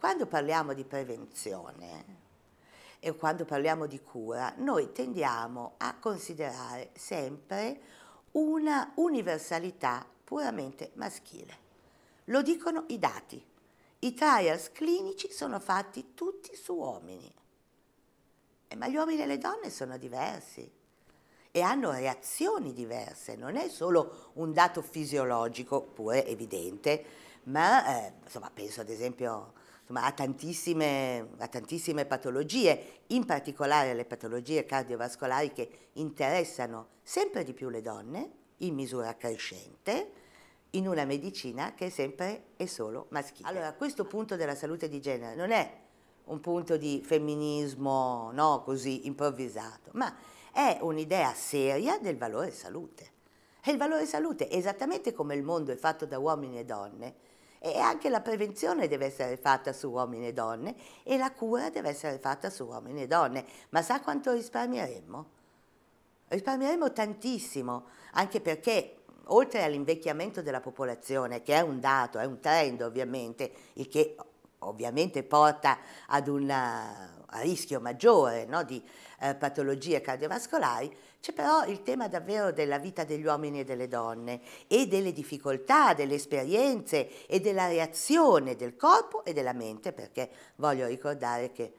Quando parliamo di prevenzione e quando parliamo di cura, noi tendiamo a considerare sempre una universalità puramente maschile. Lo dicono i dati. I trials clinici sono fatti tutti su uomini. Eh, ma gli uomini e le donne sono diversi e hanno reazioni diverse, non è solo un dato fisiologico, pure evidente, ma eh, insomma, penso ad esempio insomma, ha, tantissime, ha tantissime patologie, in particolare le patologie cardiovascolari che interessano sempre di più le donne, in misura crescente, in una medicina che è sempre e solo maschile. Allora, questo punto della salute di genere non è un punto di femminismo no, così improvvisato, ma è un'idea seria del valore salute. E il valore salute, esattamente come il mondo è fatto da uomini e donne, e anche la prevenzione deve essere fatta su uomini e donne e la cura deve essere fatta su uomini e donne. Ma sa quanto risparmieremmo? Risparmieremmo tantissimo, anche perché oltre all'invecchiamento della popolazione, che è un dato, è un trend ovviamente, il che ovviamente porta ad un eh, rischio maggiore no, di eh, patologie cardiovascolari, c'è però il tema davvero della vita degli uomini e delle donne e delle difficoltà, delle esperienze e della reazione del corpo e della mente, perché voglio ricordare che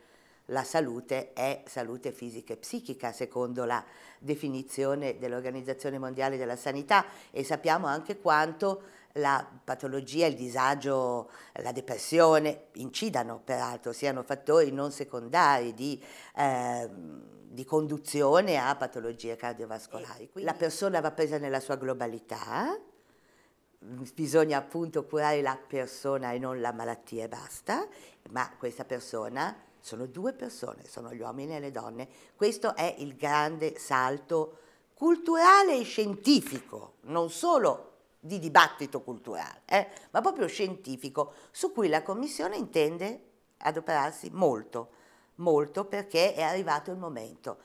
la salute è salute fisica e psichica, secondo la definizione dell'Organizzazione Mondiale della Sanità e sappiamo anche quanto la patologia, il disagio, la depressione incidano, peraltro, siano fattori non secondari di... Ehm, di conduzione a patologie cardiovascolari. Quindi la persona va presa nella sua globalità, bisogna appunto curare la persona e non la malattia e basta, ma questa persona sono due persone, sono gli uomini e le donne. Questo è il grande salto culturale e scientifico, non solo di dibattito culturale, eh, ma proprio scientifico, su cui la Commissione intende adoperarsi molto, molto perché è arrivato il momento.